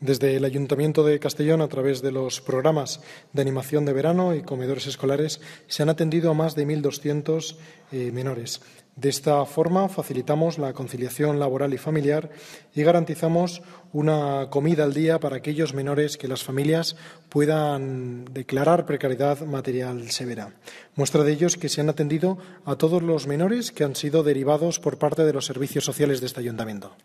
Desde el Ayuntamiento de Castellón, a través de los programas de animación de verano y comedores escolares, se han atendido a más de 1.200 eh, menores. De esta forma, facilitamos la conciliación laboral y familiar y garantizamos una comida al día para aquellos menores que las familias puedan declarar precariedad material severa. Muestra de ello es que se han atendido a todos los menores que han sido derivados por parte de los servicios sociales de este ayuntamiento.